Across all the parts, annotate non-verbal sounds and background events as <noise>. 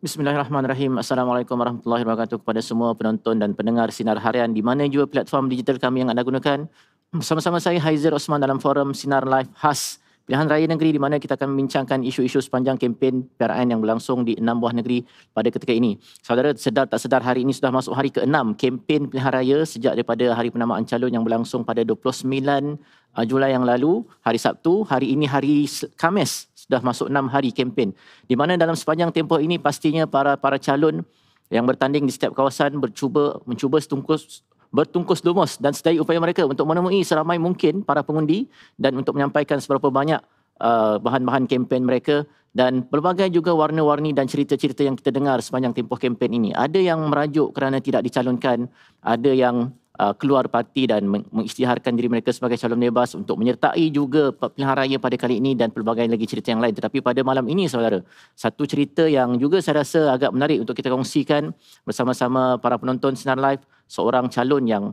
Bismillahirrahmanirrahim. Assalamualaikum warahmatullahi wabarakatuh kepada semua penonton dan pendengar Sinar Harian di mana juga platform digital kami yang anda gunakan. Sama-sama saya Haizer Osman dalam forum Sinar Live khas Pilihan Raya Negeri di mana kita akan membincangkan isu-isu sepanjang kempen PRN yang berlangsung di enam buah negeri pada ketika ini. Saudara sedar tak sedar hari ini sudah masuk hari ke-6 kempen Pilihan Raya sejak daripada hari penamaan calon yang berlangsung pada 29 uh, Julai yang lalu, hari Sabtu, hari ini hari Kamis sudah masuk enam hari kempen di mana dalam sepanjang tempoh ini pastinya para para calon yang bertanding di setiap kawasan bercuba mencuba setungkus bertungkus lumus dan sedaya upaya mereka untuk menemui seramai mungkin para pengundi dan untuk menyampaikan seberapa banyak uh, bahan-bahan kempen mereka dan pelbagai juga warna-warni dan cerita-cerita yang kita dengar sepanjang tempoh kempen ini ada yang merajuk kerana tidak dicalonkan ada yang Uh, keluar parti dan mengisytiharkan diri mereka sebagai calon bebas untuk menyertai juga pilihan raya pada kali ini dan pelbagai lagi cerita yang lain. Tetapi pada malam ini saudara, satu cerita yang juga saya rasa agak menarik untuk kita kongsikan bersama-sama para penonton Sinar Live, seorang calon yang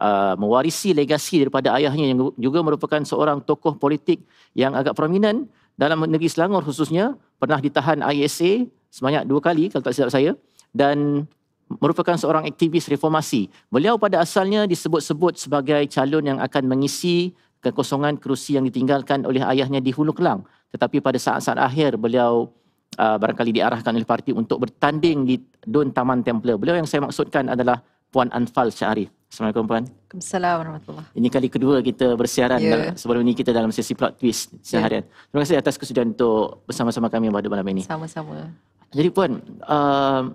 uh, mewarisi legasi daripada ayahnya yang juga merupakan seorang tokoh politik yang agak prominent dalam negeri Selangor khususnya, pernah ditahan ISA sebanyak dua kali kalau tak silap saya dan merupakan seorang aktivis reformasi. Beliau pada asalnya disebut-sebut sebagai calon yang akan mengisi kekosongan kerusi yang ditinggalkan oleh ayahnya di Hulu Kelang. Tetapi pada saat-saat akhir beliau uh, barangkali diarahkan oleh parti untuk bertanding di Dun Taman Templar. Beliau yang saya maksudkan adalah Puan Anfal Syarif. Assalamualaikum Puan. Assalamualaikum warahmatullahi Ini kali kedua kita bersiaran. Yeah. Sebelum ini kita dalam sesi plot twist seharian. Yeah. Terima kasih atas kesudahan untuk bersama-sama kami pada malam ini. Sama-sama. Jadi Puan, uh,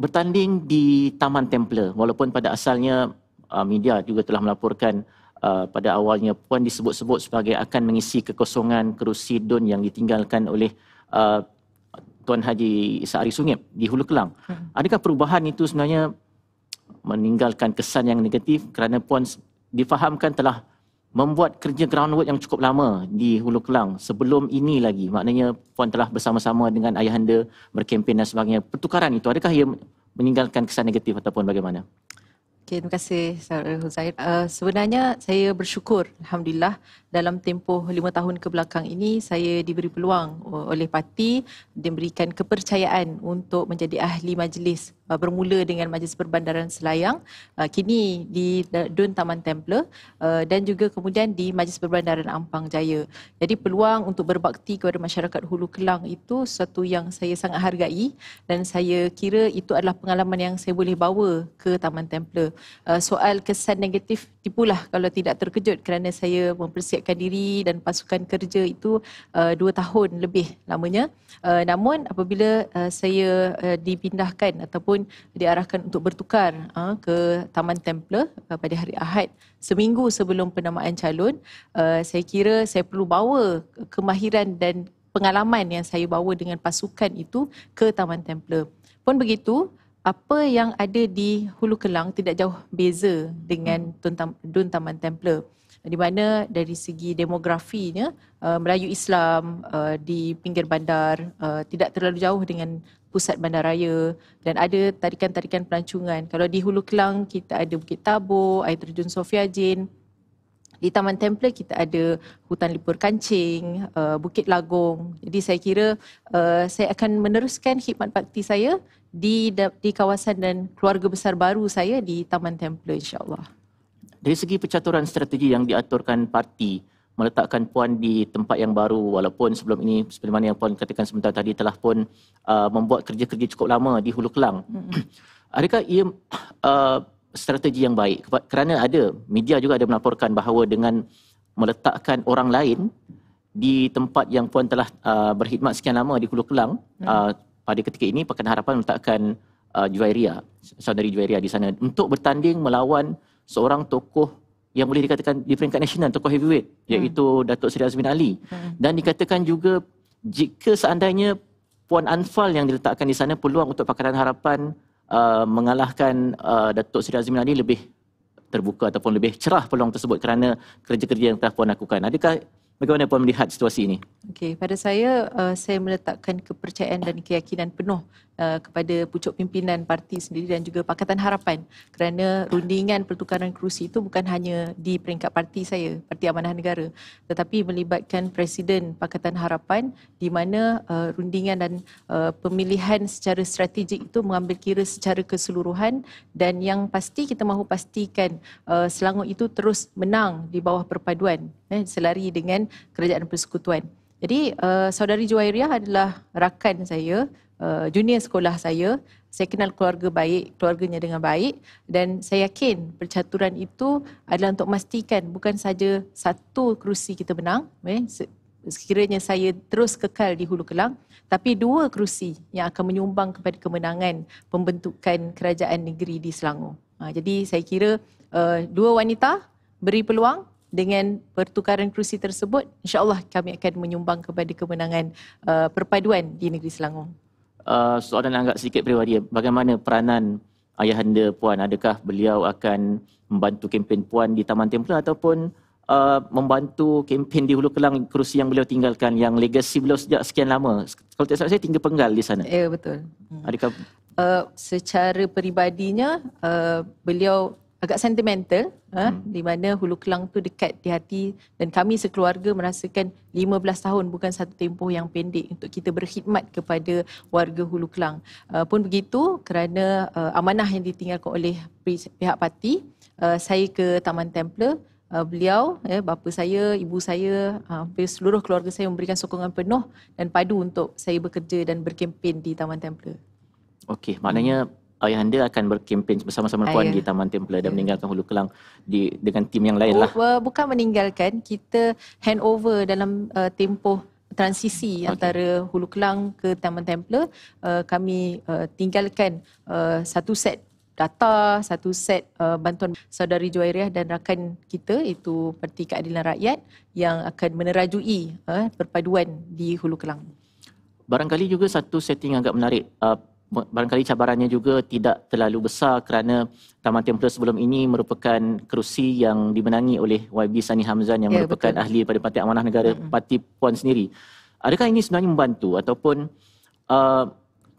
bertanding di Taman Templar walaupun pada asalnya uh, media juga telah melaporkan uh, pada awalnya Puan disebut-sebut sebagai akan mengisi kekosongan kerusi don yang ditinggalkan oleh uh, Tuan Haji Sa'ari Sungip di Hulu Kelang. Hmm. Adakah perubahan itu sebenarnya meninggalkan kesan yang negatif kerana puan difahamkan telah membuat kerja groundwork yang cukup lama di Hulu Kelang sebelum ini lagi maknanya puan telah bersama-sama dengan ayahanda berkempen dan sebagainya pertukaran itu adakah ia meninggalkan kesan negatif ataupun bagaimana Okay, terima kasih Saudara Huzair. Uh, sebenarnya saya bersyukur Alhamdulillah dalam tempoh lima tahun kebelakang ini saya diberi peluang oh, oleh parti diberikan kepercayaan untuk menjadi ahli majlis uh, bermula dengan Majlis Perbandaran Selayang uh, kini di Dun Taman Temple uh, dan juga kemudian di Majlis Perbandaran Ampang Jaya. Jadi peluang untuk berbakti kepada masyarakat Hulu Kelang itu satu yang saya sangat hargai dan saya kira itu adalah pengalaman yang saya boleh bawa ke Taman Temple. Soal kesan negatif tipulah kalau tidak terkejut kerana saya mempersiapkan persiapkan diri dan pasukan kerja itu uh, dua tahun lebih lamanya. Uh, namun apabila uh, saya uh, dipindahkan ataupun diarahkan untuk bertukar uh, ke Taman Templar uh, pada hari Ahad seminggu sebelum penamaan calon, uh, saya kira saya perlu bawa kemahiran dan pengalaman yang saya bawa dengan pasukan itu ke Taman Templar. Pun begitu, apa yang ada di Hulu Kelang tidak jauh beza dengan hmm. Dun Taman Templar di mana dari segi demografinya eh, Melayu Islam eh, di pinggir bandar eh, tidak terlalu jauh dengan pusat bandaraya dan ada tarikan-tarikan pelancongan. Kalau di Hulu Kelang kita ada Bukit Tabur, Air Terjun Sofia Jin. Di Taman Temple kita ada Hutan Lipur Kancing, Bukit Lagong. Jadi saya kira saya akan meneruskan khidmat bakti saya di di kawasan dan keluarga besar baru saya di Taman Temple insya-Allah. Dari segi percaturan strategi yang diaturkan parti meletakkan puan di tempat yang baru walaupun sebelum ini seperti mana yang puan katakan sebentar tadi telah pun uh, membuat kerja-kerja cukup lama di Hulu Kelang. Mm-hmm. <clears throat> Adakah ia uh, strategi yang baik kerana ada media juga ada melaporkan bahawa dengan meletakkan orang lain di tempat yang puan telah uh, berkhidmat sekian lama di Hulu Kelang mm-hmm. uh, pada ketika ini pekan harapan meletakkan uh, Juairia saudari Juairia di sana untuk bertanding melawan seorang tokoh yang boleh dikatakan di peringkat nasional tokoh heavyweight hmm. iaitu hmm. Datuk Seri Azmin Ali hmm. dan dikatakan juga jika seandainya Puan Anfal yang diletakkan di sana peluang untuk Pakatan Harapan uh, mengalahkan uh, Datuk Seri Azmin Ali lebih terbuka ataupun lebih cerah peluang tersebut kerana kerja-kerja yang telah Puan lakukan. Adakah bagaimana Puan melihat situasi ini? Okay, pada saya uh, saya meletakkan kepercayaan dan keyakinan penuh Eh, kepada pucuk pimpinan parti sendiri dan juga Pakatan Harapan kerana rundingan pertukaran kerusi itu bukan hanya di peringkat parti saya, Parti Amanah Negara tetapi melibatkan Presiden Pakatan Harapan di mana eh, rundingan dan eh, pemilihan secara strategik itu mengambil kira secara keseluruhan dan yang pasti kita mahu pastikan Selangor itu terus menang di bawah perpaduan selari dengan Kerajaan Persekutuan. Jadi uh, saudari Juwairiah adalah rakan saya Uh, junior sekolah saya. Saya kenal keluarga baik, keluarganya dengan baik dan saya yakin percaturan itu adalah untuk memastikan bukan saja satu kerusi kita menang, eh, sekiranya saya terus kekal di Hulu Kelang, tapi dua kerusi yang akan menyumbang kepada kemenangan pembentukan kerajaan negeri di Selangor. Ha, jadi saya kira uh, dua wanita beri peluang dengan pertukaran kerusi tersebut, insyaAllah kami akan menyumbang kepada kemenangan uh, perpaduan di negeri Selangor. Uh, soalan yang agak sedikit peribadi. Bagaimana peranan ayahanda puan? Adakah beliau akan membantu kempen puan di Taman Templa ataupun Uh, membantu kempen di Hulu Kelang kerusi yang beliau tinggalkan yang legasi beliau sejak sekian lama kalau tak salah saya tinggal penggal di sana. Ya yeah, betul. Adakah uh, secara peribadinya uh, beliau agak sentimental ha? hmm. ha, di mana Hulu Kelang tu dekat di hati dan kami sekeluarga merasakan 15 tahun bukan satu tempoh yang pendek untuk kita berkhidmat kepada warga Hulu Kelang. Uh, pun begitu kerana uh, amanah yang ditinggalkan oleh pihak parti, uh, saya ke Taman Templar Uh, beliau, eh, bapa saya, ibu saya, hampir seluruh keluarga saya memberikan sokongan penuh dan padu untuk saya bekerja dan berkempen di Taman Templar. Okey, maknanya anda akan berkempen bersama-sama Ayah. Ya. di Taman Templar yeah. dan ya. meninggalkan Hulu Kelang di dengan tim yang lain lah. Eh, bukan meninggalkan, kita handover dalam uh, tempoh transisi okay. antara Hulu Kelang ke Taman Templar. Uh, kami uh, tinggalkan uh, satu set data, satu set uh, bantuan saudari Juairiah dan rakan kita itu Parti Keadilan Rakyat yang akan menerajui uh, perpaduan di Hulu Kelang. Barangkali juga satu setting agak menarik. Uh, barangkali cabarannya juga tidak terlalu besar kerana Taman Templa sebelum ini merupakan kerusi yang dimenangi oleh YB Sani Hamzan yang ya, merupakan betul. ahli daripada Parti Amanah Negara, hmm Parti Puan sendiri. Adakah ini sebenarnya membantu ataupun uh,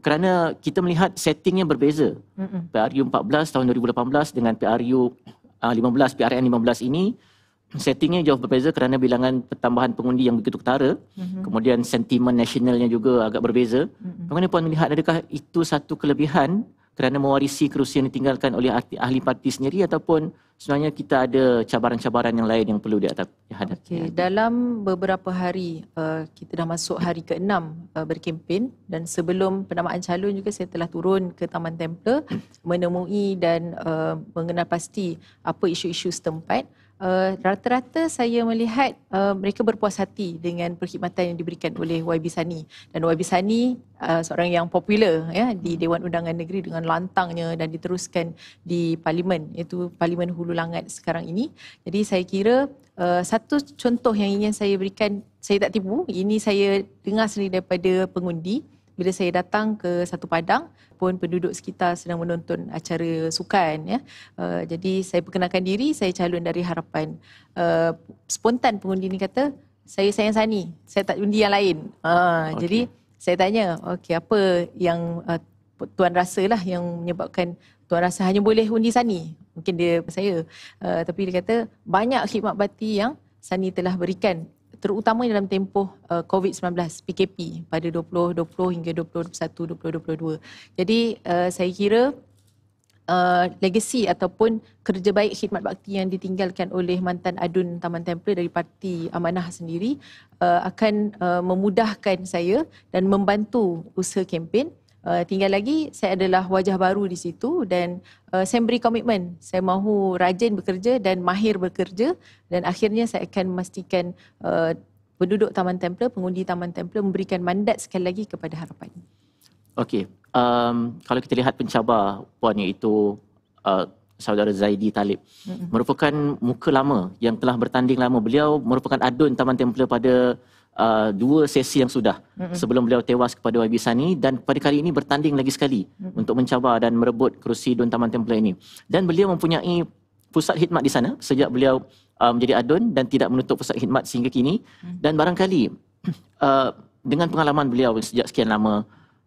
kerana kita melihat settingnya berbeza mm-hmm. PRU 14 tahun 2018 dengan PRU uh, 15, PRN 15 ini settingnya jauh berbeza kerana bilangan pertambahan pengundi yang begitu ketara mm-hmm. kemudian sentimen nasionalnya juga agak berbeza mm-hmm. bagaimana puan melihat adakah itu satu kelebihan kerana mewarisi kerusi yang ditinggalkan oleh ahli parti sendiri ataupun sebenarnya kita ada cabaran-cabaran yang lain yang perlu dihadapi. Okay. Dalam beberapa hari uh, kita dah masuk hari ke-6 uh, berkempen dan sebelum penamaan calon juga saya telah turun ke Taman Templar menemui dan uh, mengenal pasti apa isu-isu setempat. Uh, rata-rata saya melihat uh, mereka berpuas hati dengan perkhidmatan yang diberikan oleh YB Sani dan YB Sani uh, seorang yang popular ya di Dewan Undangan Negeri dengan lantangnya dan diteruskan di parlimen iaitu Parlimen Hulu Langat sekarang ini. Jadi saya kira uh, satu contoh yang ingin saya berikan saya tak tipu ini saya dengar sendiri daripada pengundi bila saya datang ke satu padang pun penduduk sekitar sedang menonton acara sukan ya uh, jadi saya perkenalkan diri saya calon dari harapan uh, spontan pengundi ni kata saya sayang sani saya tak undi yang lain uh, ha, okay. jadi saya tanya okay apa yang uh, tuan lah yang menyebabkan tuan rasa hanya boleh undi sani mungkin dia saya uh, tapi dia kata banyak khidmat bati yang sani telah berikan terutama dalam tempoh uh, COVID-19 PKP pada 2020 hingga 2021 2022. Jadi uh, saya kira Uh, legacy ataupun kerja baik khidmat bakti yang ditinggalkan oleh mantan adun Taman Templer dari Parti Amanah sendiri uh, akan uh, memudahkan saya dan membantu usaha kempen uh, tinggal lagi saya adalah wajah baru di situ dan uh, saya beri komitmen saya mahu rajin bekerja dan mahir bekerja dan akhirnya saya akan memastikan uh, penduduk Taman Templar pengundi Taman Templar memberikan mandat sekali lagi kepada harapan. Okey, um kalau kita lihat pencabar puan iaitu uh, saudara Zaidi Talib mm-hmm. merupakan muka lama yang telah bertanding lama beliau merupakan adun Taman Templar pada uh, dua sesi yang sudah mm-hmm. sebelum beliau tewas kepada YB Sani dan pada kali ini bertanding lagi sekali mm-hmm. untuk mencabar dan merebut kerusi Dun Taman Templar ini. Dan beliau mempunyai pusat khidmat di sana sejak beliau uh, menjadi adun dan tidak menutup pusat khidmat sehingga kini. Mm-hmm. Dan barangkali <clears throat> uh, dengan pengalaman beliau sejak sekian lama,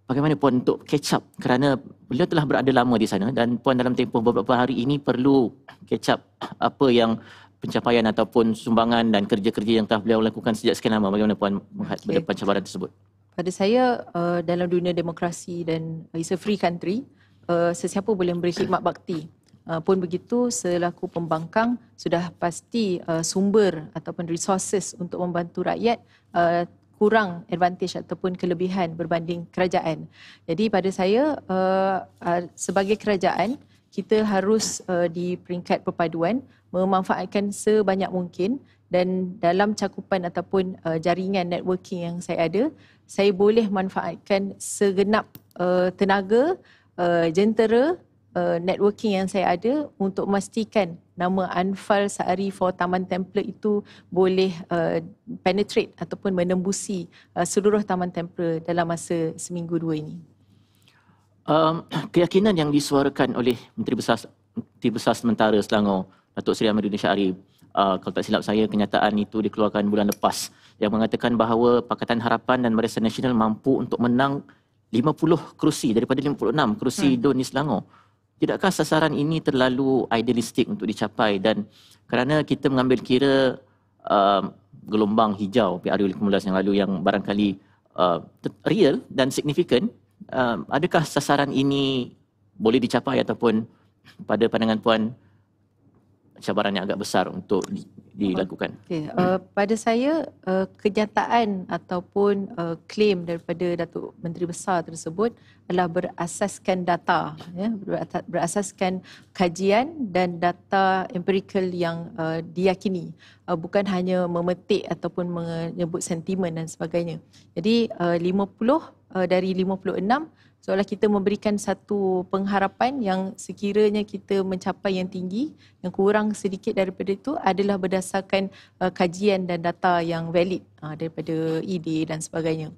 bagaimana Puan untuk catch up kerana beliau telah berada lama di sana dan Puan dalam tempoh beberapa hari ini perlu catch up apa yang pencapaian ataupun sumbangan dan kerja-kerja yang telah beliau lakukan sejak sekian lama bagaimana puan melihat okay. pada pencapaian tersebut pada saya uh, dalam dunia demokrasi dan uh, it's a free country uh, sesiapa boleh memberi khidmat bakti uh, pun begitu selaku pembangkang sudah pasti uh, sumber ataupun resources untuk membantu rakyat uh, kurang advantage ataupun kelebihan berbanding kerajaan. Jadi pada saya uh, uh, sebagai kerajaan kita harus uh, di peringkat perpaduan memanfaatkan sebanyak mungkin dan dalam cakupan ataupun uh, jaringan networking yang saya ada saya boleh manfaatkan segenap uh, tenaga uh, jentera uh, networking yang saya ada untuk memastikan nama Anfal Saari for Taman Templar itu boleh uh, penetrate ataupun menembusi uh, seluruh Taman Templar dalam masa seminggu dua ini. Um, <clears throat> keyakinan yang disuarakan oleh Menteri Besar Menteri Besar Sementara Selangor Datuk Seri Amiruddin Syari uh, kalau tak silap saya kenyataan itu dikeluarkan bulan lepas yang mengatakan bahawa Pakatan Harapan dan Barisan Nasional mampu untuk menang 50 kerusi daripada 56 kerusi hmm. Doni Selangor. Tidakkah sasaran ini terlalu idealistik untuk dicapai dan kerana kita mengambil kira uh, gelombang hijau PRU 15 yang lalu yang barangkali uh, real dan signifikan um, adakah sasaran ini boleh dicapai ataupun pada pandangan puan cabaran yang agak besar untuk dilakukan. Okay. Uh, pada saya uh, kenyataan ataupun uh, klaim daripada Datuk Menteri Besar tersebut adalah berasaskan data ya berasaskan kajian dan data empirical yang uh, diyakini uh, bukan hanya memetik ataupun menyebut sentimen dan sebagainya. Jadi uh, 50 uh, dari 56 seolah kita memberikan satu pengharapan yang sekiranya kita mencapai yang tinggi yang kurang sedikit daripada itu adalah berdasarkan uh, kajian dan data yang valid uh, daripada ID e dan sebagainya.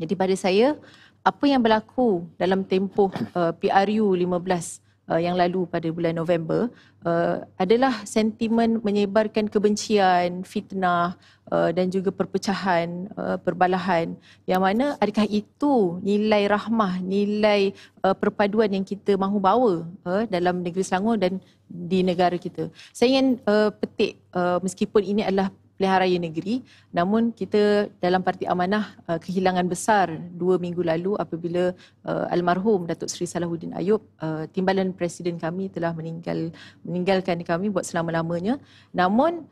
Jadi pada saya apa yang berlaku dalam tempoh uh, PRU 15 uh, yang lalu pada bulan November uh, adalah sentimen menyebarkan kebencian, fitnah uh, dan juga perpecahan, uh, perbalahan yang mana adakah itu nilai rahmah, nilai uh, perpaduan yang kita mahu bawa uh, dalam negeri Selangor dan di negara kita. Saya ingin uh, petik uh, meskipun ini adalah pilihan raya negeri namun kita dalam parti amanah uh, kehilangan besar dua minggu lalu apabila uh, almarhum Datuk Seri Salahuddin Ayub uh, timbalan presiden kami telah meninggal meninggalkan kami buat selama-lamanya namun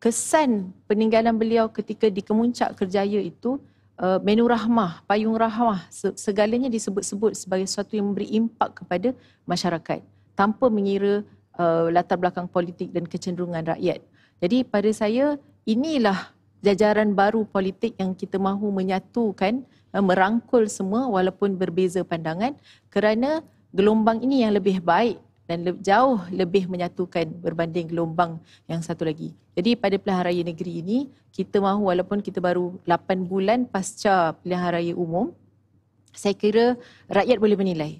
kesan peninggalan beliau ketika di kemuncak kerjaya itu uh, menu rahmah payung rahmah segalanya disebut-sebut sebagai sesuatu yang memberi impak kepada masyarakat tanpa mengira uh, latar belakang politik dan kecenderungan rakyat jadi pada saya inilah jajaran baru politik yang kita mahu menyatukan eh, merangkul semua walaupun berbeza pandangan kerana gelombang ini yang lebih baik dan jauh lebih menyatukan berbanding gelombang yang satu lagi. Jadi pada pilihan raya negeri ini kita mahu walaupun kita baru 8 bulan pasca pilihan raya umum saya kira rakyat boleh menilai.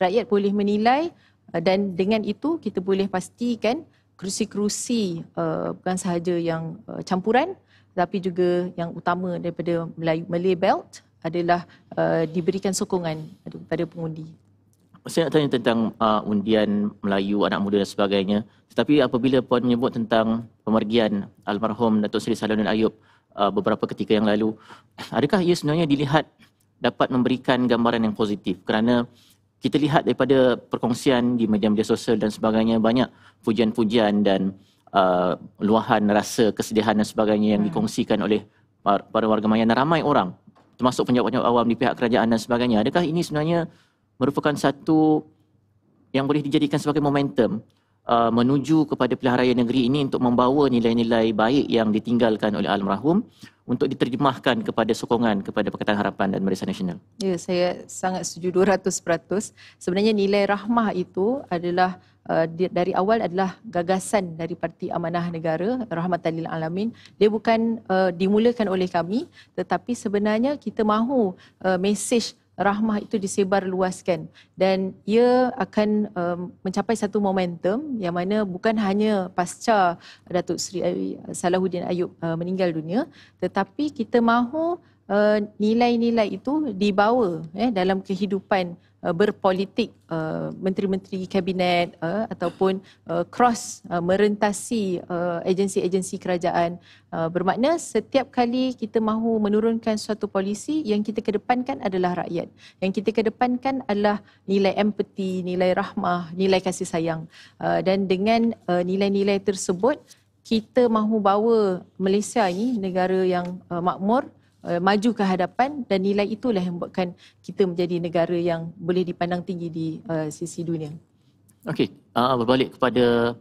Rakyat boleh menilai eh, dan dengan itu kita boleh pastikan kerusi-kerusi uh, bukan sahaja yang uh, campuran tapi juga yang utama daripada Melayu, Malay Belt adalah uh, diberikan sokongan kepada pengundi. Saya nak tanya tentang uh, undian Melayu, anak muda dan sebagainya. Tetapi apabila Puan menyebut tentang pemergian almarhum Datuk Seri Salonin Ayub uh, beberapa ketika yang lalu, adakah ia sebenarnya dilihat dapat memberikan gambaran yang positif? Kerana kita lihat daripada perkongsian di media-media sosial dan sebagainya banyak pujian-pujian dan uh, luahan rasa kesedihan dan sebagainya yang hmm. dikongsikan oleh para warga Mayan dan ramai orang termasuk penjawat-penjawat awam di pihak kerajaan dan sebagainya adakah ini sebenarnya merupakan satu yang boleh dijadikan sebagai momentum uh, menuju kepada pilihan raya negeri ini untuk membawa nilai-nilai baik yang ditinggalkan oleh almarhum untuk diterjemahkan kepada sokongan kepada Pakatan Harapan dan Barisan Nasional? Ya, saya sangat setuju 200%. Sebenarnya nilai rahmah itu adalah uh, dari awal adalah gagasan dari Parti Amanah Negara, Rahmatan Lil Alamin. Dia bukan uh, dimulakan oleh kami, tetapi sebenarnya kita mahu uh, mesej rahmah itu disebar luaskan dan ia akan um, mencapai satu momentum yang mana bukan hanya pasca Datuk Seri Salahuddin Ayub uh, meninggal dunia tetapi kita mahu uh, nilai-nilai itu dibawa eh dalam kehidupan Uh, berpolitik uh, menteri-menteri kabinet uh, ataupun uh, cross uh, merentasi uh, agensi-agensi kerajaan uh, bermakna setiap kali kita mahu menurunkan suatu polisi yang kita kedepankan adalah rakyat yang kita kedepankan adalah nilai empati nilai rahmah nilai kasih sayang uh, dan dengan uh, nilai-nilai tersebut kita mahu bawa Malaysia ini negara yang uh, makmur Eh, maju ke hadapan dan nilai itulah yang membuatkan kita menjadi negara yang boleh dipandang tinggi di uh, sisi dunia. Okey, uh, berbalik kepada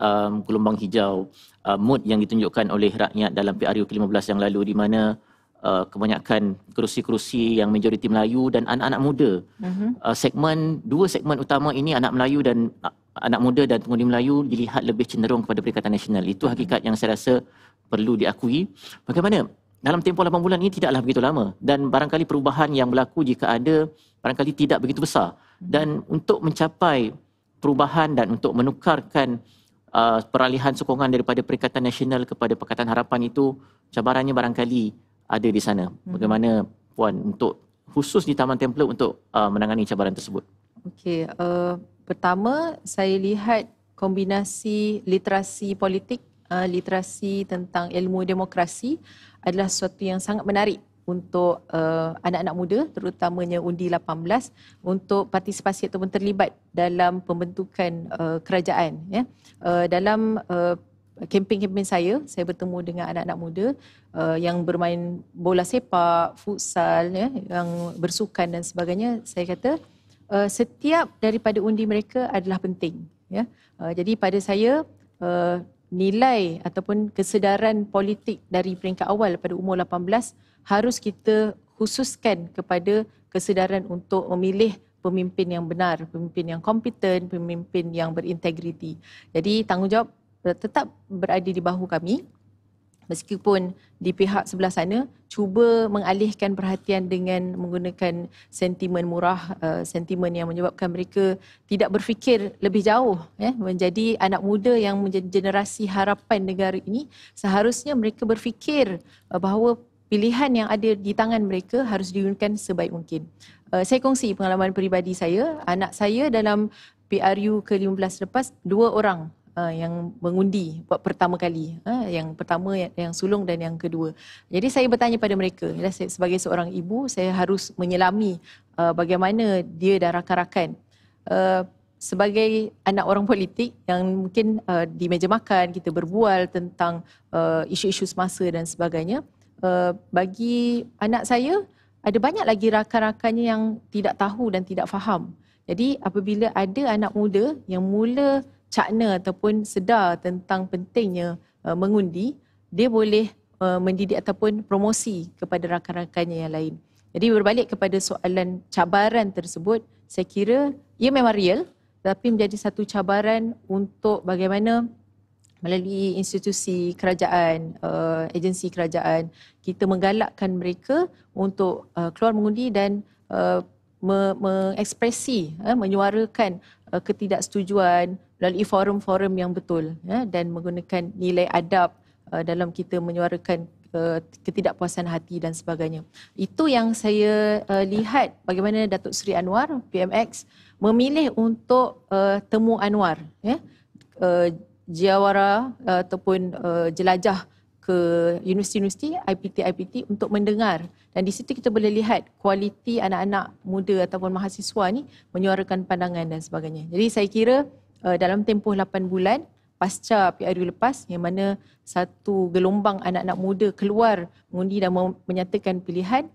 um, gelombang hijau uh, mood yang ditunjukkan oleh rakyat dalam PRU ke-15 yang lalu di mana Uh, kebanyakan kerusi-kerusi yang majoriti Melayu dan anak-anak muda. Uh-huh. Uh, segmen dua segmen utama ini anak Melayu dan uh, anak muda dan pengundi Melayu dilihat lebih cenderung kepada Perikatan Nasional. Itu uh-huh. hakikat yang saya rasa perlu diakui. Bagaimana dalam tempoh 8 bulan ini tidaklah begitu lama dan barangkali perubahan yang berlaku jika ada barangkali tidak begitu besar dan untuk mencapai perubahan dan untuk menukarkan uh, peralihan sokongan daripada Perikatan Nasional kepada Pakatan Harapan itu cabarannya barangkali ada di sana hmm. bagaimana puan untuk khusus di Taman Templer untuk uh, menangani cabaran tersebut okey uh, pertama saya lihat kombinasi literasi politik uh, literasi tentang ilmu demokrasi adalah sesuatu yang sangat menarik untuk uh, anak-anak muda terutamanya undi 18 untuk partisipasi ataupun terlibat dalam pembentukan uh, kerajaan ya uh, dalam uh, kempen-kempen saya saya bertemu dengan anak-anak muda uh, yang bermain bola sepak futsal ya yang bersukan dan sebagainya saya kata uh, setiap daripada undi mereka adalah penting ya uh, jadi pada saya uh, nilai ataupun kesedaran politik dari peringkat awal pada umur 18 harus kita khususkan kepada kesedaran untuk memilih pemimpin yang benar, pemimpin yang kompeten, pemimpin yang berintegriti. Jadi tanggungjawab tetap berada di bahu kami meskipun di pihak sebelah sana cuba mengalihkan perhatian dengan menggunakan sentimen murah eh, sentimen yang menyebabkan mereka tidak berfikir lebih jauh ya menjadi anak muda yang menjadi generasi harapan negara ini seharusnya mereka berfikir eh, bahawa pilihan yang ada di tangan mereka harus digunakan sebaik mungkin eh, saya kongsi pengalaman peribadi saya anak saya dalam PRU ke-15 lepas dua orang Ah, yang mengundi buat pertama kali uh, yang pertama yang, yang sulung dan yang kedua jadi saya bertanya pada mereka ya, saya, sebagai seorang ibu saya harus menyelami uh, bagaimana dia dan rakan-rakan uh, sebagai anak orang politik yang mungkin uh, di meja makan kita berbual tentang uh, isu-isu semasa dan sebagainya uh, bagi anak saya ada banyak lagi rakan-rakannya yang tidak tahu dan tidak faham jadi apabila ada anak muda yang mula cakna ataupun sedar tentang pentingnya uh, mengundi, dia boleh uh, mendidik ataupun promosi kepada rakan-rakannya yang lain. Jadi berbalik kepada soalan cabaran tersebut, saya kira ia memang real tapi menjadi satu cabaran untuk bagaimana melalui institusi kerajaan, uh, agensi kerajaan, kita menggalakkan mereka untuk uh, keluar mengundi dan uh, mengekspresi, me- uh, menyuarakan Eh, ketidaksetujuan melalui forum-forum yang betul ya, dan menggunakan nilai adab eh, dalam kita menyuarakan eh, ketidakpuasan hati dan sebagainya. Itu yang saya lihat bagaimana Datuk Seri Anwar PMX memilih untuk temu Anwar ya, jiawara ataupun jelajah ke universiti-universiti IPT-IPT untuk mendengar dan di situ kita boleh lihat kualiti anak-anak muda ataupun mahasiswa ni menyuarakan pandangan dan sebagainya. Jadi saya kira uh, dalam tempoh 8 bulan pasca PRU lepas yang mana satu gelombang anak-anak muda keluar mengundi dan mem- menyatakan pilihan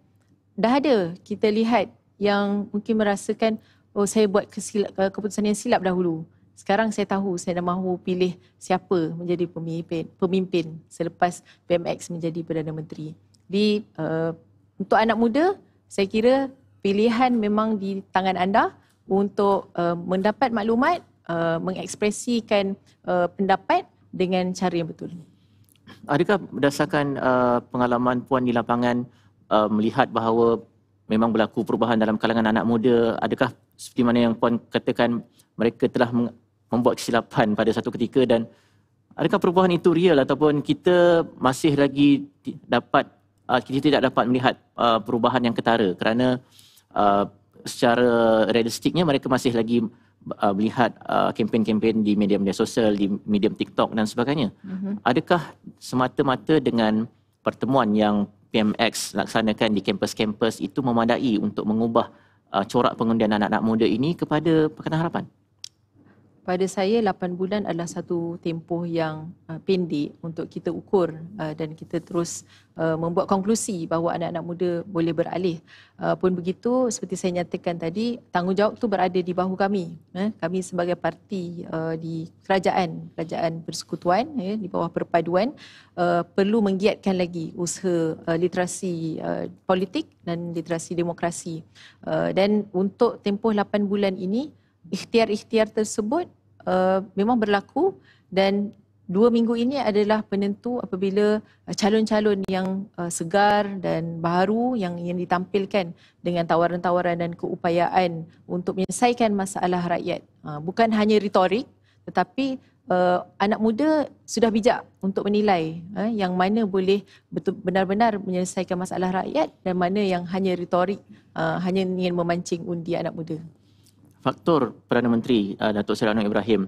dah ada kita lihat yang mungkin merasakan oh saya buat kesil- uh, keputusan yang silap dahulu. Sekarang saya tahu saya dah mahu pilih siapa menjadi pemimpin, pemimpin selepas PMX menjadi Perdana Menteri. Di uh, untuk anak muda, saya kira pilihan memang di tangan anda untuk uh, mendapat maklumat, uh, mengekspresikan uh, pendapat dengan cara yang betul. Adakah berdasarkan uh, pengalaman puan di lapangan uh, melihat bahawa memang berlaku perubahan dalam kalangan anak muda, adakah seperti mana yang puan katakan mereka telah membuat kesilapan pada satu ketika dan adakah perubahan itu real ataupun kita masih lagi dapat uh, kita tidak dapat melihat uh, perubahan yang ketara kerana uh, secara realistiknya mereka masih lagi uh, melihat uh, kempen-kempen di media-media sosial di media TikTok dan sebagainya. Mm-hmm. Adakah semata-mata dengan pertemuan yang PMX laksanakan di kampus-kampus itu memadai untuk mengubah uh, corak pengundian anak-anak muda ini kepada Pakatan Harapan? pada saya 8 bulan adalah satu tempoh yang uh, pendek untuk kita ukur uh, dan kita terus uh, membuat konklusi bahawa anak-anak muda boleh beralih. Uh, pun begitu seperti saya nyatakan tadi tanggungjawab itu berada di bahu kami. Eh, kami sebagai parti uh, di kerajaan, kerajaan persekutuan eh, di bawah perpaduan uh, perlu menggiatkan lagi usaha uh, literasi uh, politik dan literasi demokrasi. Uh, dan untuk tempoh 8 bulan ini ikhtiar-ikhtiar tersebut Uh, memang berlaku dan dua minggu ini adalah penentu apabila uh, calon-calon yang uh, segar dan baru yang yang ditampilkan dengan tawaran-tawaran dan keupayaan untuk menyelesaikan masalah rakyat. Uh, bukan hanya retorik tetapi uh, anak muda sudah bijak untuk menilai uh, yang mana boleh benar-benar menyelesaikan masalah rakyat dan mana yang hanya retorik, uh, hanya ingin memancing undi anak muda faktor Perdana Menteri uh, Datuk Seri Anwar Ibrahim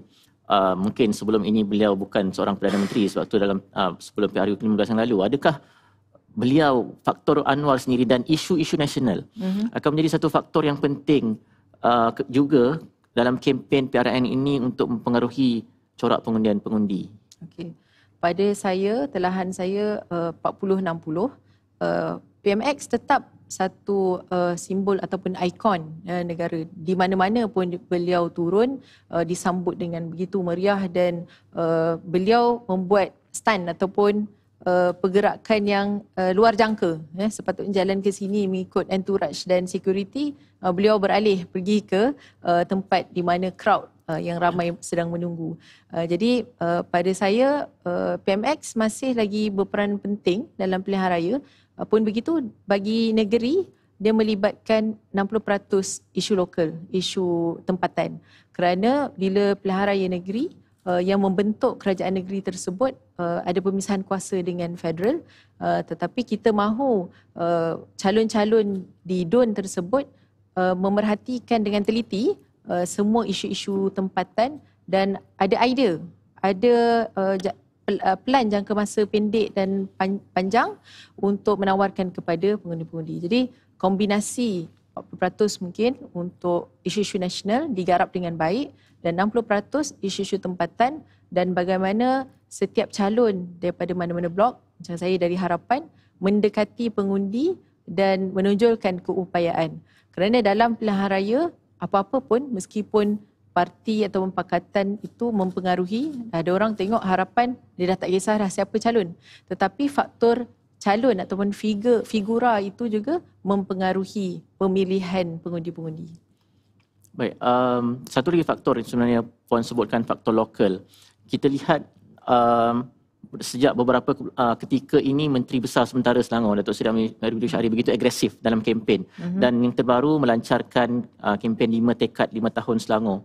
uh, mungkin sebelum ini beliau bukan seorang Perdana Menteri sebab tu dalam uh, sebelum PRU 15 yang lalu adakah beliau faktor Anwar sendiri dan isu-isu nasional mm-hmm. akan menjadi satu faktor yang penting uh, juga dalam kempen PRN ini untuk mempengaruhi corak pengundian pengundi. Okey. Pada saya telahan saya uh, 40 60 uh, PMX tetap satu uh, simbol ataupun ikon uh, negara di mana-mana pun beliau turun uh, disambut dengan begitu meriah dan uh, beliau membuat stand ataupun uh, pergerakan yang uh, luar jangka eh, sepatutnya jalan ke sini mengikut entourage dan security uh, beliau beralih pergi ke uh, tempat di mana crowd uh, yang ramai sedang menunggu. Uh, jadi uh, pada saya PMX masih lagi berperan penting dalam pilihan raya pun begitu bagi negeri dia melibatkan 60% isu lokal, isu tempatan. Kerana bila pilihan raya negeri uh, yang membentuk kerajaan negeri tersebut uh, ada pemisahan kuasa dengan federal uh, tetapi kita mahu uh, calon-calon di DUN tersebut uh, memerhatikan dengan teliti uh, semua isu-isu tempatan dan ada idea, ada uh, plan uh, jangka masa pendek dan panjang untuk menawarkan kepada pengundi-pengundi. Jadi kombinasi 40% mungkin untuk isu-isu nasional digarap dengan baik dan 60% isu-isu tempatan dan bagaimana setiap calon daripada mana-mana blok macam saya dari harapan mendekati pengundi dan menonjolkan keupayaan. Kerana dalam pilihan raya apa-apa pun meskipun parti atau pakatan itu mempengaruhi ada orang tengok harapan dia dah tak kisah dah siapa calon tetapi faktor calon ataupun figure figura itu juga mempengaruhi pemilihan pengundi-pengundi baik um, satu lagi faktor yang sebenarnya puan sebutkan faktor lokal kita lihat um, sejak beberapa uh, ketika ini menteri besar sementara Selangor Datuk Seri Amir Abdul Syahri begitu agresif dalam kempen uh-huh. dan yang terbaru melancarkan uh, kempen 5 tekad 5 tahun Selangor.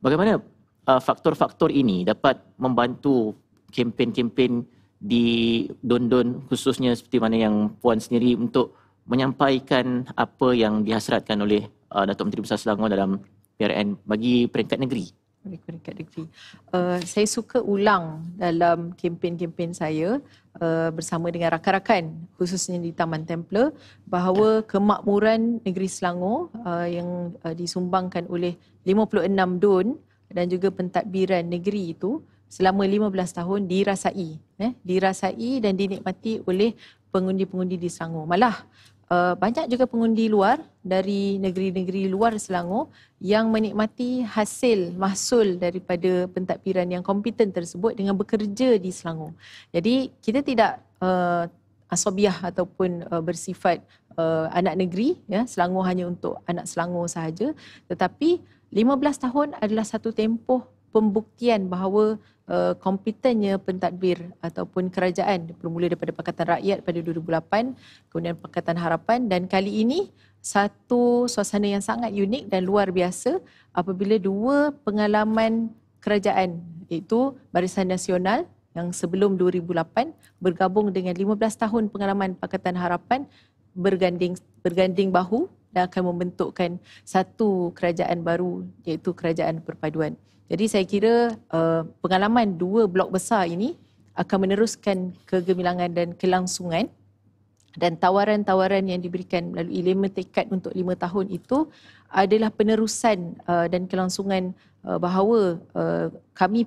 Bagaimana uh, faktor-faktor ini dapat membantu kempen-kempen di Dondon khususnya seperti mana yang puan sendiri untuk menyampaikan apa yang dihasratkan oleh uh, Datuk Menteri Besar Selangor dalam PRN bagi peringkat negeri? oleh peringkat negeri. Uh, eh, saya suka ulang dalam kempen-kempen saya uh, bersama dengan rakan-rakan khususnya di Taman Templar bahawa kemakmuran negeri Selangor uh, yang uh, disumbangkan oleh 56 don dan juga pentadbiran negeri itu selama 15 tahun dirasai. Eh, dirasai dan dinikmati oleh pengundi-pengundi di Selangor. Malah uh, banyak juga pengundi luar dari negeri-negeri luar Selangor yang menikmati hasil mahsul daripada pentadbiran yang kompeten tersebut dengan bekerja di Selangor. Jadi kita tidak uh, asobiah ataupun uh, bersifat uh, anak negeri ya Selangor hanya untuk anak Selangor sahaja tetapi 15 tahun adalah satu tempoh pembuktian bahawa uh, pentadbir ataupun kerajaan bermula daripada Pakatan Rakyat pada 2008 kemudian Pakatan Harapan dan kali ini satu suasana yang sangat unik dan luar biasa apabila dua pengalaman kerajaan iaitu Barisan Nasional yang sebelum 2008 bergabung dengan 15 tahun pengalaman Pakatan Harapan berganding berganding bahu dan akan membentukkan satu kerajaan baru iaitu kerajaan perpaduan. Jadi saya kira uh, pengalaman dua blok besar ini akan meneruskan kegemilangan dan kelangsungan dan tawaran-tawaran yang diberikan melalui lima tekad untuk lima tahun itu adalah penerusan uh, dan kelangsungan uh, bahawa uh, kami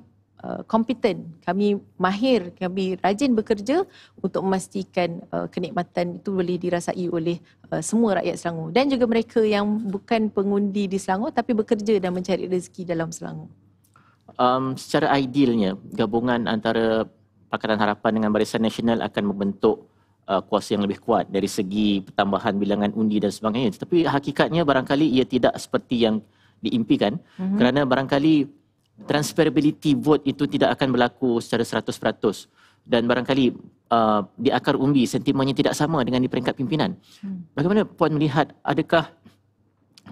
kompeten, uh, kami mahir, kami rajin bekerja untuk memastikan uh, kenikmatan itu boleh dirasai oleh uh, semua rakyat Selangor dan juga mereka yang bukan pengundi di Selangor tapi bekerja dan mencari rezeki dalam Selangor um, secara idealnya gabungan antara Pakatan Harapan dengan Barisan Nasional akan membentuk uh, kuasa yang lebih kuat dari segi pertambahan bilangan undi dan sebagainya. Tetapi hakikatnya barangkali ia tidak seperti yang diimpikan mm-hmm. kerana barangkali transferability vote itu tidak akan berlaku secara 100% dan barangkali uh, di akar umbi sentimennya tidak sama dengan di peringkat pimpinan. Hmm. Bagaimana puan melihat adakah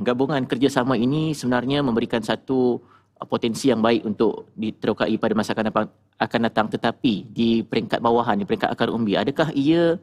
gabungan kerjasama ini sebenarnya memberikan satu Uh, potensi yang baik untuk diterokai pada masa akan datang, akan datang tetapi di peringkat bawahan, di peringkat akar umbi, adakah ia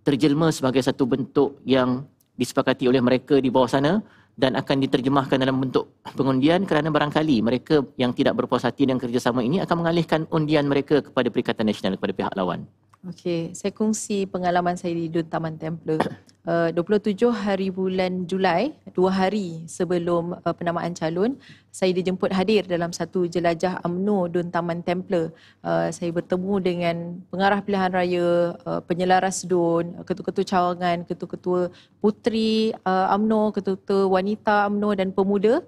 terjelma sebagai satu bentuk yang disepakati oleh mereka di bawah sana dan akan diterjemahkan dalam bentuk pengundian kerana barangkali mereka yang tidak berpuas hati dengan kerjasama ini akan mengalihkan undian mereka kepada Perikatan Nasional, kepada pihak lawan. Okay, saya kongsi pengalaman saya di Dun Taman Templer. <coughs> Eh, uh, 27 hari bulan Julai, dua hari sebelum uh, penamaan calon, saya dijemput hadir dalam satu jelajah UMNO Dun Taman Templer. Uh, saya bertemu dengan pengarah pilihan raya, uh, penyelaras DUN, ketua-ketua cawangan, ketua-ketua putri uh, UMNO, ketua-ketua wanita UMNO dan pemuda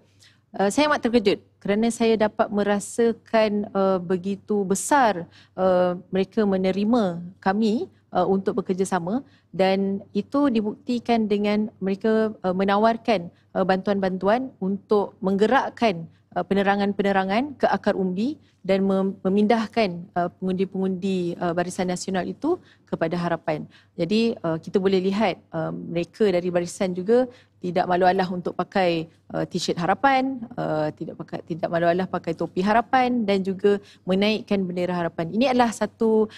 uh, saya amat terkejut kerana saya dapat merasakan uh, begitu besar uh, mereka menerima kami uh, untuk bekerjasama dan itu dibuktikan dengan mereka uh, menawarkan uh, bantuan-bantuan untuk menggerakkan Uh, penerangan-penerangan ke akar umbi dan memindahkan uh, pengundi-pengundi uh, Barisan Nasional itu kepada harapan. Jadi kita boleh lihat mereka dari barisan juga tidak malu alah untuk pakai t-shirt harapan, tidak pakai tidak malu alah pakai topi harapan dan juga menaikkan bendera harapan. Ini adalah satu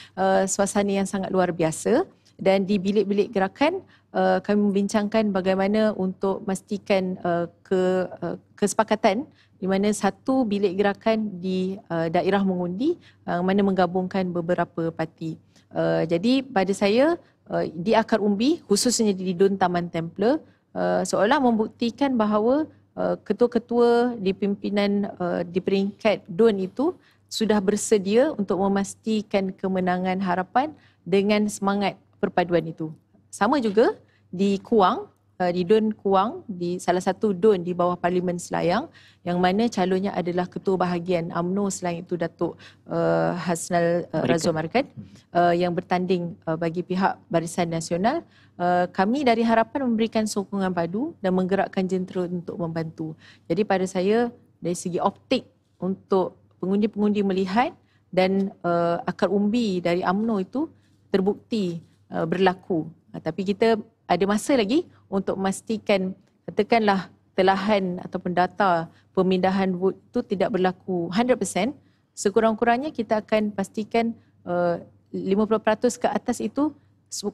suasana yang sangat luar biasa dan di bilik-bilik gerakan uh, kami membincangkan bagaimana untuk memastikan uh, ke uh, kesepakatan di mana satu bilik gerakan di uh, daerah mengundi uh, mana menggabungkan beberapa parti. Uh, jadi pada saya uh, di Akar Umbi khususnya di Dun Taman Templar uh, seolah membuktikan bahawa uh, ketua-ketua di pimpinan uh, di peringkat Dun itu sudah bersedia untuk memastikan kemenangan harapan dengan semangat perpaduan itu. Sama juga di Kuang, eh, di Dun Kuang, di salah satu Dun di bawah Parlimen Selayang yang mana calonnya adalah Ketua Bahagian UMNO selain itu Datuk uh, Hasnal uh, Razul Markan uh, hmm. yang bertanding uh, bagi pihak Barisan Nasional. Uh, kami dari harapan memberikan sokongan padu dan menggerakkan jentera untuk membantu. Jadi pada saya dari segi optik untuk pengundi-pengundi melihat dan uh, akar umbi dari UMNO itu terbukti Uh, berlaku. Uh, tapi kita ada masa lagi untuk memastikan katakanlah telahan ataupun data pemindahan wood itu tidak berlaku 100%, sekurang-kurangnya kita akan pastikan 50% uh, ke atas itu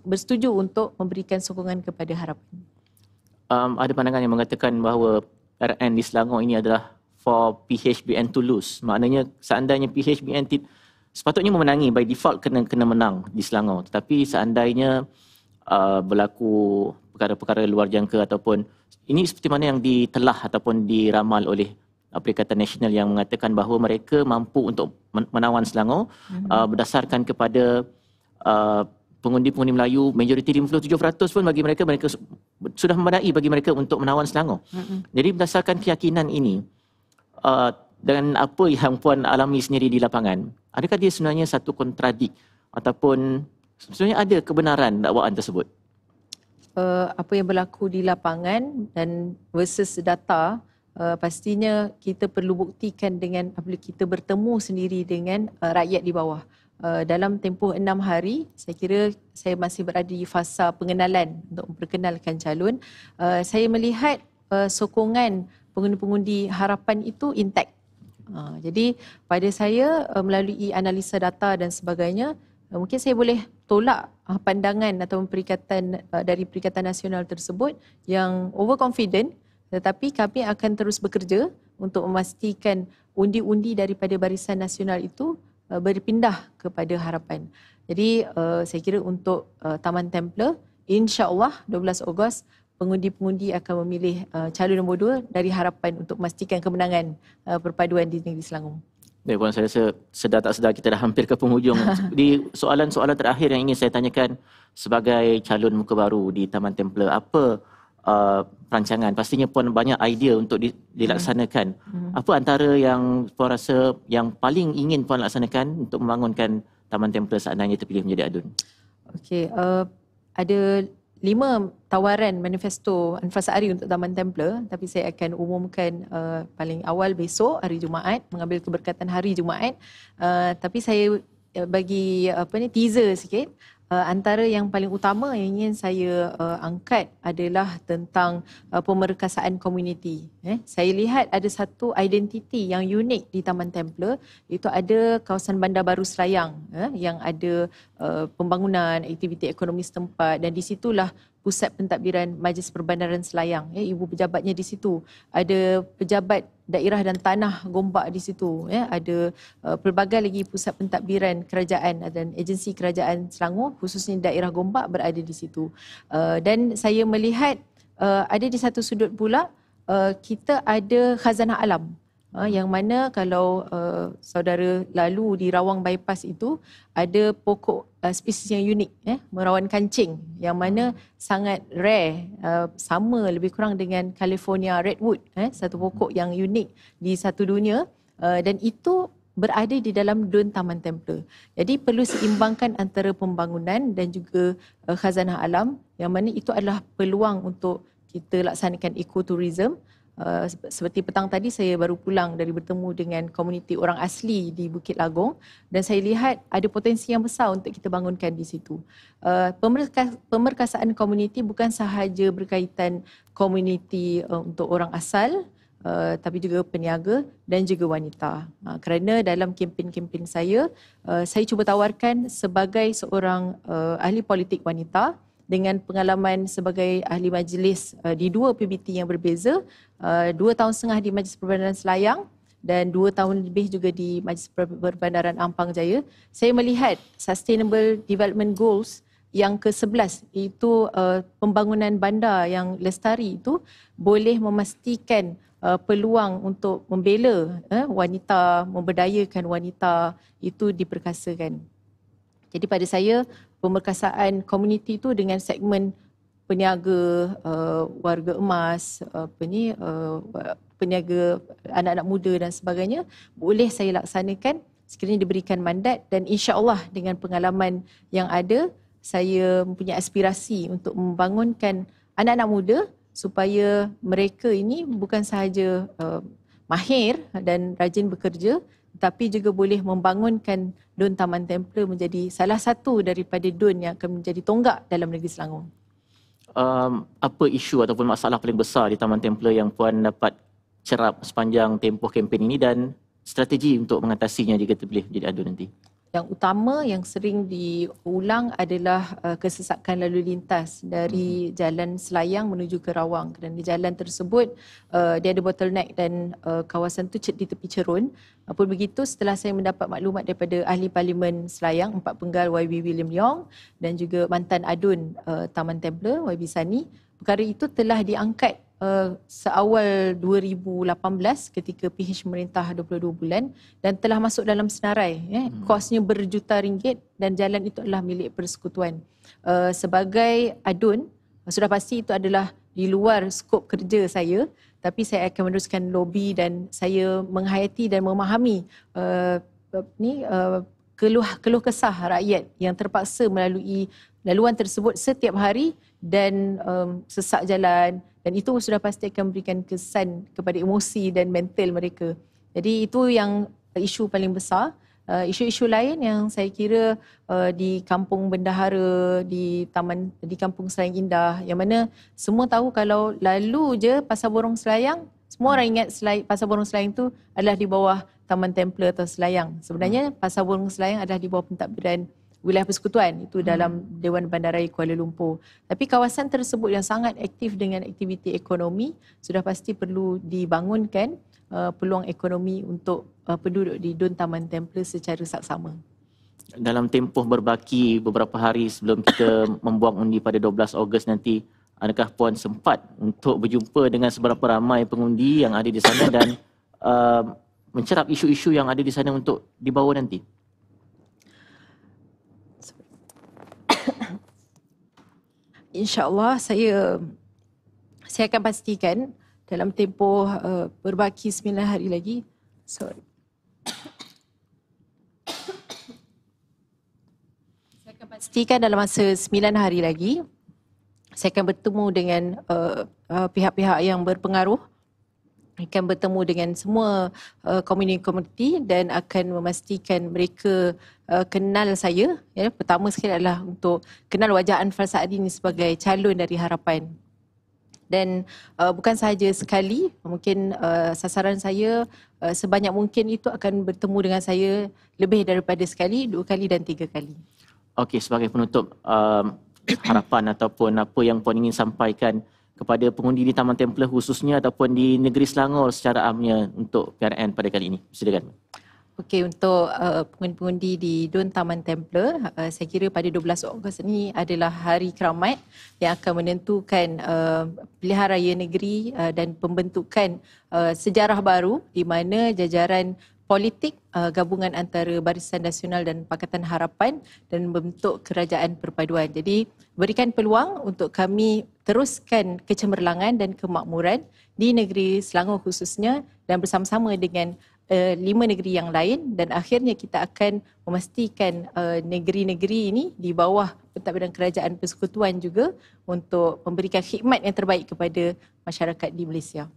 bersetuju untuk memberikan sokongan kepada harapan. Um, ada pandangan yang mengatakan bahawa RN di Selangor ini adalah for PHBN to lose. Maknanya seandainya PHBN tidak sepatutnya memenangi by default kena kena menang di Selangor tetapi seandainya uh, berlaku perkara-perkara luar jangka ataupun ini seperti mana yang ditelah ataupun diramal oleh Perikatan Nasional yang mengatakan bahawa mereka mampu untuk menawan Selangor mm-hmm. uh, berdasarkan kepada uh, pengundi-pengundi Melayu majoriti 57% pun bagi mereka mereka sudah memadai bagi mereka untuk menawan Selangor. Mm-hmm. Jadi berdasarkan keyakinan ini uh, dengan apa yang puan alami sendiri di lapangan, adakah dia sebenarnya satu kontradik ataupun sebenarnya ada kebenaran dakwaan tersebut? Uh, apa yang berlaku di lapangan dan versus data uh, pastinya kita perlu buktikan dengan apabila kita bertemu sendiri dengan uh, rakyat di bawah uh, dalam tempoh enam hari saya kira saya masih berada di fasa pengenalan untuk memperkenalkan calon uh, saya melihat uh, sokongan pengundi-pengundi harapan itu intact Uh, jadi pada saya eh, melalui analisa data dan sebagainya, eh, mungkin saya boleh tolak eh, pandangan atau perikatan dari Perikatan Nasional tersebut yang overconfident tetapi kami akan terus bekerja untuk memastikan undi-undi daripada barisan nasional itu berpindah kepada harapan. Jadi saya kira untuk Taman Templar, insya-Allah 12 Ogos pengundi-pengundi akan memilih uh, calon nombor dua dari harapan untuk memastikan kemenangan uh, perpaduan di negeri Selangor. Baik Puan, saya rasa sedar tak sedar kita dah hampir ke penghujung. <laughs> di soalan-soalan terakhir yang ingin saya tanyakan sebagai calon muka baru di Taman Templar, apa uh, perancangan? Pastinya Puan banyak idea untuk di, dilaksanakan. Hmm. hmm. Apa antara yang Puan rasa yang paling ingin Puan laksanakan untuk membangunkan Taman Templar seandainya terpilih menjadi adun? Okey, uh, ada lima tawaran manifesto Anfasa Ari untuk Taman Templar tapi saya akan umumkan uh, paling awal besok hari Jumaat mengambil keberkatan hari Jumaat uh, tapi saya uh, bagi apa ni teaser sikit Eh, antara yang paling utama yang ingin saya uh, angkat adalah tentang uh, pemerkasaan komuniti. Eh, saya lihat ada satu identiti yang unik di Taman Templar iaitu ada kawasan Bandar Baru Serayang eh, yang ada uh, pembangunan aktiviti ekonomi setempat dan di situlah pusat pentadbiran Majlis Perbandaran Selayang. Ya, ibu pejabatnya di situ. Ada pejabat daerah dan tanah Gombak di situ. Ya, ada uh, pelbagai lagi pusat pentadbiran kerajaan dan agensi kerajaan Selangor khususnya daerah Gombak berada di situ. Uh, dan saya melihat uh, ada di satu sudut pula uh, kita ada khazanah alam Ha, yang mana kalau uh, saudara lalu di rawang bypass itu ada pokok uh, spesies yang unik eh merawan kancing yang mana sangat rare uh, sama lebih kurang dengan California redwood eh satu pokok yang unik di satu dunia uh, dan itu berada di dalam dun taman Temple. Jadi perlu seimbangkan antara pembangunan dan juga uh, khazanah alam yang mana itu adalah peluang untuk kita laksanakan ecotourism uh, Eh, seperti petang tadi saya baru pulang dari bertemu dengan komuniti orang asli di Bukit Lagong dan saya lihat ada potensi yang besar untuk kita bangunkan di situ. Uh, eh, pemerkasa- pemerkasaan komuniti bukan sahaja berkaitan komuniti uh, untuk orang asal uh, tapi juga peniaga dan juga wanita. Uh, kerana dalam kempen-kempen saya, uh, saya cuba tawarkan sebagai seorang uh, ahli politik wanita dengan pengalaman sebagai ahli majlis uh, di dua PBT yang berbeza, uh, dua tahun setengah di Majlis Perbandaran Selayang dan dua tahun lebih juga di Majlis Perbandaran Ampang Jaya, saya melihat Sustainable Development Goals yang ke-11 itu uh, pembangunan bandar yang lestari itu boleh memastikan peluang untuk membela wanita, memberdayakan wanita itu diperkasakan. Jadi pada saya pemerkasaan komuniti itu dengan segmen peniaga uh, warga emas uh, apa ni uh, peniaga anak-anak muda dan sebagainya boleh saya laksanakan sekiranya diberikan mandat dan insya-Allah dengan pengalaman yang ada saya mempunyai aspirasi untuk membangunkan anak-anak muda supaya mereka ini bukan sahaja uh, mahir dan rajin bekerja tetapi juga boleh membangunkan Dun Taman Templar menjadi salah satu daripada dun yang akan menjadi tonggak dalam negeri Selangor? Um, apa isu ataupun masalah paling besar di Taman Templar yang Puan dapat cerap sepanjang tempoh kempen ini dan strategi untuk mengatasinya jika terpilih menjadi adun nanti? yang utama yang sering diulang adalah uh, kesesakan lalu lintas dari hmm. jalan Selayang menuju ke Rawang kerana di jalan tersebut uh, dia ada bottleneck dan uh, kawasan tu di tepi cerun apapun begitu setelah saya mendapat maklumat daripada ahli parlimen Selayang empat penggal YB William Yong dan juga mantan adun uh, Taman Templer YB Sani perkara itu telah diangkat Eh, seawal 2018 ketika PH merintah 22 bulan dan telah masuk dalam senarai. Eh. Hmm. Kosnya berjuta ringgit dan jalan itu adalah milik persekutuan. Uh, sebagai adun, sudah pasti itu adalah di luar skop kerja saya tapi saya akan meneruskan lobby dan saya menghayati dan memahami uh, ni uh, keluh keluh kesah rakyat yang terpaksa melalui laluan tersebut setiap hari dan um, sesak jalan dan itu sudah pasti akan memberikan kesan kepada emosi dan mental mereka. Jadi itu yang isu paling besar. Uh, isu-isu lain yang saya kira uh, di kampung bendahara di taman di kampung Selayang Indah yang mana semua tahu kalau lalu je pasar burung Selayang semua hmm. orang ingat selai, pasar burung Selayang tu adalah di bawah taman Templar atau Selayang sebenarnya hmm. pasar burung Selayang adalah di bawah pentadbiran uh, wilayah persekutuan itu hmm. dalam Dewan Bandaraya Kuala Lumpur. Tapi kawasan tersebut yang sangat aktif dengan aktiviti ekonomi sudah pasti perlu dibangunkan uh, peluang ekonomi untuk uh, penduduk di Dun Taman Temple secara saksama. Dalam tempoh berbaki beberapa hari sebelum kita <coughs> membuang undi pada 12 Ogos nanti, adakah puan sempat untuk berjumpa dengan seberapa ramai pengundi yang ada di sana dan <coughs> uh, mencerap isu-isu yang ada di sana untuk dibawa nanti? insyaallah saya saya akan pastikan dalam tempoh uh, berbaki 9 hari lagi sorry saya akan pastikan dalam masa 9 hari lagi saya akan bertemu dengan uh, uh, pihak-pihak yang berpengaruh akan bertemu dengan semua komuniti-komuniti uh, dan akan memastikan mereka uh, kenal saya. Ya, pertama sekali adalah untuk kenal wajah Anfal Saad ini sebagai calon dari harapan. Dan uh, bukan sahaja sekali, mungkin uh, sasaran saya uh, sebanyak mungkin itu akan bertemu dengan saya lebih daripada sekali, dua kali dan tiga kali. Okey, sebagai penutup um, harapan ataupun apa yang Puan ingin sampaikan, kepada pengundi di Taman Templar khususnya ataupun di negeri Selangor secara amnya untuk PRN pada kali ini? Silakan. Okey untuk uh, pengundi-pengundi di Dun Taman Templar uh, saya kira pada 12 Ogos ini adalah hari keramat yang akan menentukan uh, pilihan raya negeri uh, dan pembentukan uh, sejarah baru di mana jajaran politik uh, gabungan antara Barisan Nasional dan Pakatan Harapan dan membentuk kerajaan perpaduan. Jadi berikan peluang untuk kami teruskan kecemerlangan dan kemakmuran di negeri Selangor khususnya dan bersama-sama dengan uh, lima negeri yang lain dan akhirnya kita akan memastikan uh, negeri-negeri ini di bawah pentadbiran kerajaan persekutuan juga untuk memberikan khidmat yang terbaik kepada masyarakat di Malaysia.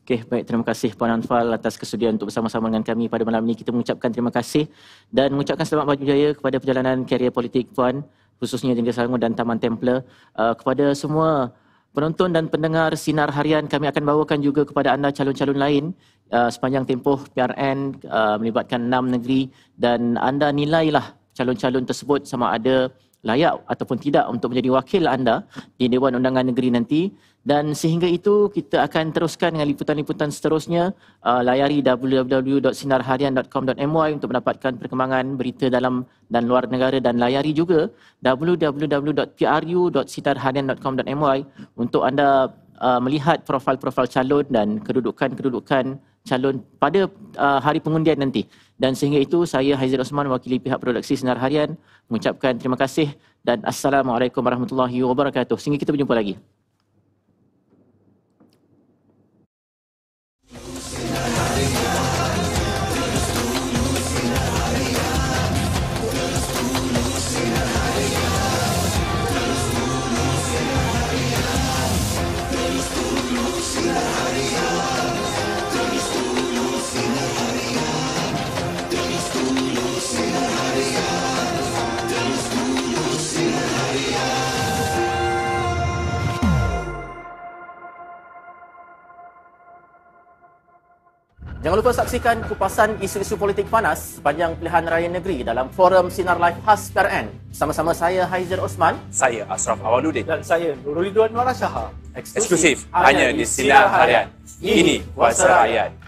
Okay, baik, terima kasih Puan Anfal atas kesudian untuk bersama-sama dengan kami pada malam ini. Kita mengucapkan terima kasih dan mengucapkan selamat maju jaya kepada perjalanan karier politik Puan, khususnya di Negeri Selangor dan Taman Templar. Uh, kepada semua penonton dan pendengar Sinar Harian, kami akan bawakan juga kepada anda calon-calon lain uh, sepanjang tempoh PRN uh, melibatkan enam negeri dan anda nilailah calon-calon tersebut sama ada layak ataupun tidak untuk menjadi wakil anda di Dewan Undangan Negeri nanti dan sehingga itu kita akan teruskan dengan liputan-liputan seterusnya uh, layari www.sinarharian.com.my untuk mendapatkan perkembangan berita dalam dan luar negara dan layari juga www.pru.sinarharian.com.my untuk anda uh, melihat profil-profil calon dan kedudukan-kedudukan calon pada uh, hari pengundian nanti dan sehingga itu saya Haizir Osman wakili pihak produksi Sinar Harian mengucapkan terima kasih dan assalamualaikum warahmatullahi wabarakatuh sehingga kita berjumpa lagi Jangan lupa saksikan kupasan isu-isu politik panas sepanjang pilihan raya negeri dalam forum Sinar Live khas PRN. Sama-sama saya Haizer Osman. Saya Ashraf Awaludin. Dan saya Nurul Ridwan Walashaha. Eksklusif, Eksklusif hanya di Sinar Harian. Ini Kuasa Rakyat.